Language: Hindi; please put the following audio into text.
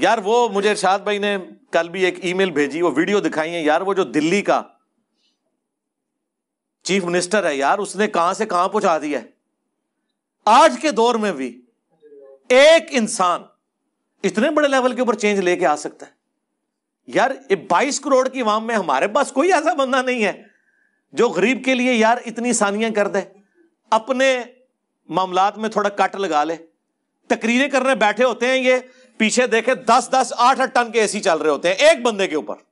यार वो मुझे इर्शाद भाई ने कल भी एक ईमेल भेजी वो वीडियो दिखाई है यार वो जो दिल्ली का चीफ मिनिस्टर है यार उसने कहां से कहां पहुंचा दिया है आज के दौर में भी एक इंसान इतने बड़े लेवल के ऊपर चेंज लेके आ सकता है यार ये 22 करोड़ की वाम में हमारे पास कोई ऐसा बंदा नहीं है जो गरीब के लिए यार इतनी आसानियां कर दे अपने मामलात में थोड़ा कट लगा ले तकरीरें करने बैठे होते हैं ये पीछे देखे दस दस आठ आठ टन के एसी चल रहे होते हैं एक बंदे के ऊपर